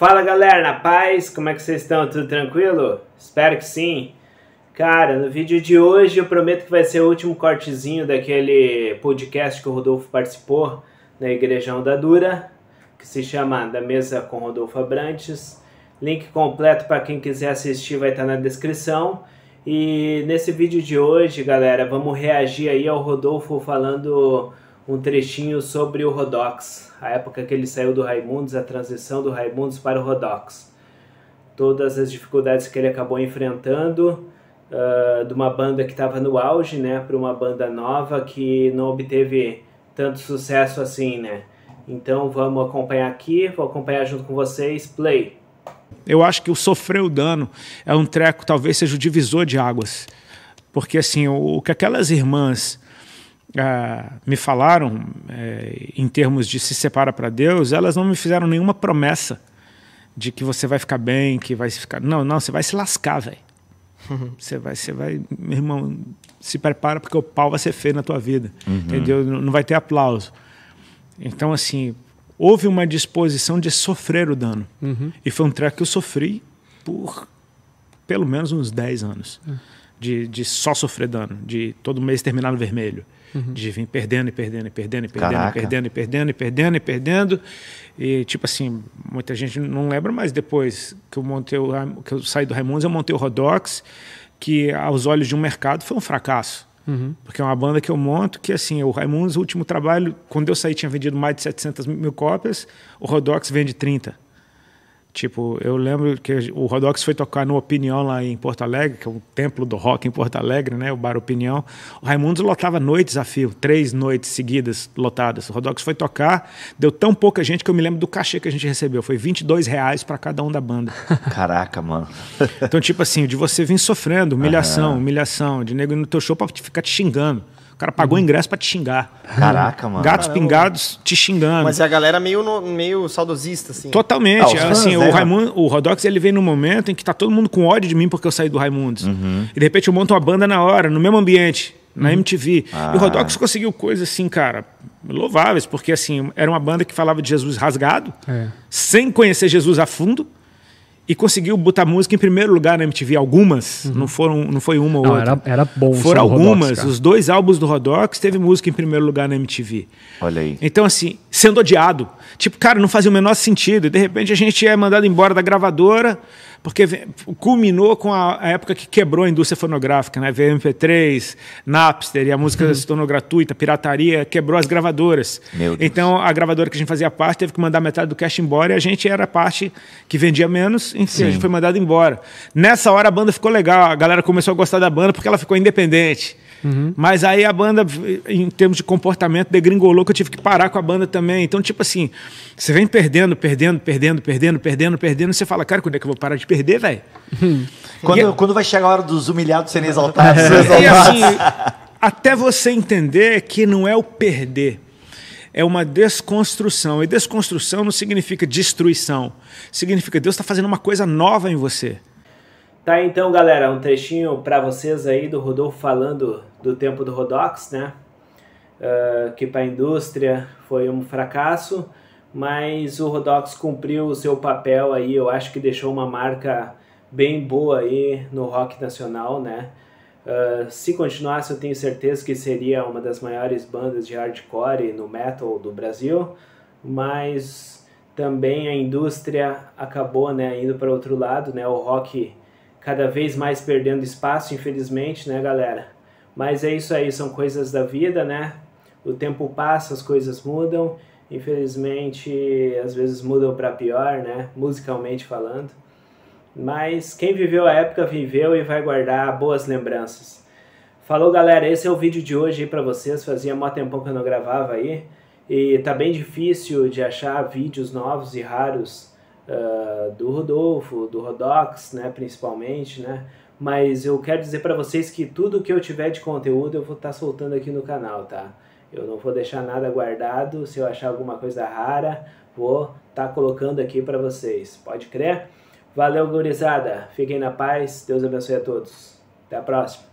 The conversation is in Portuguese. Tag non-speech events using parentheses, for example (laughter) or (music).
Fala galera, na paz? Como é que vocês estão? Tudo tranquilo? Espero que sim. Cara, no vídeo de hoje eu prometo que vai ser o último cortezinho daquele podcast que o Rodolfo participou na Igrejão da Dura, que se chama Da Mesa com Rodolfo Abrantes. Link completo para quem quiser assistir vai estar tá na descrição. E nesse vídeo de hoje, galera, vamos reagir aí ao Rodolfo falando um trechinho sobre o Rodox, a época que ele saiu do Raimundos, a transição do Raimundos para o Rodox. Todas as dificuldades que ele acabou enfrentando, uh, de uma banda que estava no auge, né, para uma banda nova que não obteve tanto sucesso assim, né. Então vamos acompanhar aqui, vou acompanhar junto com vocês, play. Eu acho que o Sofreu Dano é um treco, talvez seja o divisor de águas. Porque assim, o, o que aquelas irmãs me falaram é, em termos de se separa para Deus, elas não me fizeram nenhuma promessa de que você vai ficar bem, que vai ficar. Não, não, você vai se lascar, velho. Uhum. Você vai, você vai, meu irmão, se prepara porque o pau vai ser feio na tua vida, uhum. entendeu? Não vai ter aplauso. Então, assim, houve uma disposição de sofrer o dano. Uhum. E foi um treco que eu sofri por pelo menos uns 10 anos. Uhum de, de só sofrer dano, de todo mês terminar no vermelho. Uhum. De vir perdendo e perdendo e perdendo e perdendo, e perdendo e perdendo e perdendo e perdendo. E tipo assim, muita gente não lembra, mas depois que eu montei o, que eu saí do Raimundos, eu montei o Rodox, que aos olhos de um mercado foi um fracasso. Uhum. Porque é uma banda que eu monto que, assim, o Raimundos, o último trabalho, quando eu saí, tinha vendido mais de 700 mil cópias, o Rodox vende 30. Tipo, eu lembro que o Rodox foi tocar no Opinião lá em Porto Alegre, que é o templo do rock em Porto Alegre, né? O Bar Opinião. O Raimundo lotava noites a fio, três noites seguidas lotadas. O Rodox foi tocar, deu tão pouca gente que eu me lembro do cachê que a gente recebeu. Foi 22 reais para cada um da banda. (laughs) Caraca, mano. então, tipo assim, de você vir sofrendo humilhação, humilhação, de nego no teu show pra ficar te xingando cara pagou uhum. ingresso para te xingar. Caraca, mano. Gatos Caramba. pingados te xingando. Mas é a galera meio, no, meio saudosista, assim. Totalmente. Ah, assim, fãs, o, né, o Rodox ele veio num momento em que tá todo mundo com ódio de mim porque eu saí do Raimundos. Uhum. E de repente eu monto uma banda na hora, no mesmo ambiente, uhum. na MTV. Ah. E o ah. Rodox conseguiu coisas assim, cara, louváveis, porque assim, era uma banda que falava de Jesus rasgado, é. sem conhecer Jesus a fundo e conseguiu botar música em primeiro lugar na MTV. Algumas, uhum. não foram, não foi uma ou não, outra. Era, era bom. Foram algumas. Rodox, os dois álbuns do Rodox teve música em primeiro lugar na MTV. Olha aí. Então, assim, sendo odiado. Tipo, cara, não fazia o menor sentido. E de repente a gente é mandado embora da gravadora porque culminou com a, época que quebrou a indústria fonográfica, né? vmp MP3, Napster, e a música uhum. se tornou gratuita, pirataria, quebrou as gravadoras. Então, a gravadora que a gente fazia parte teve que mandar metade do cash embora e a gente era a parte que vendia menos, e a gente foi mandado embora. Nessa hora a banda ficou legal, a galera começou a gostar da banda porque ela ficou independente. Uhum. Mas aí a banda, em termos de comportamento, degringolou que eu tive que parar com a banda também. Então, tipo assim, você vem perdendo, perdendo, perdendo, perdendo, perdendo, perdendo, você fala, cara, quando é que eu vou parar de perder, velho. (laughs) quando, quando vai chegar a hora dos humilhados serem exaltados? É, (laughs) exaltados. E assim, até você entender que não é o perder é uma desconstrução. E desconstrução não significa destruição. Significa Deus está fazendo uma coisa nova em você. Tá, então, galera, um trechinho para vocês aí do Rodolfo falando do tempo do Rodox, né? Uh, que para a indústria foi um fracasso mas o Rodox cumpriu o seu papel aí, eu acho que deixou uma marca bem boa aí no rock nacional, né? Uh, se continuasse, eu tenho certeza que seria uma das maiores bandas de hardcore no metal do Brasil, mas também a indústria acabou né, indo para outro lado, né? O rock cada vez mais perdendo espaço, infelizmente, né, galera? Mas é isso aí, são coisas da vida, né? O tempo passa, as coisas mudam Infelizmente, às vezes mudam para pior, né? Musicalmente falando. Mas quem viveu a época viveu e vai guardar boas lembranças. Falou galera, esse é o vídeo de hoje aí para vocês, fazia mó tempão que eu não gravava aí. E tá bem difícil de achar vídeos novos e raros uh, do Rodolfo, do Rodox, né, principalmente, né. Mas eu quero dizer para vocês que tudo que eu tiver de conteúdo eu vou estar tá soltando aqui no canal, tá? Eu não vou deixar nada guardado. Se eu achar alguma coisa rara, vou estar tá colocando aqui para vocês. Pode crer? Valeu, gurizada. Fiquem na paz. Deus abençoe a todos. Até a próxima.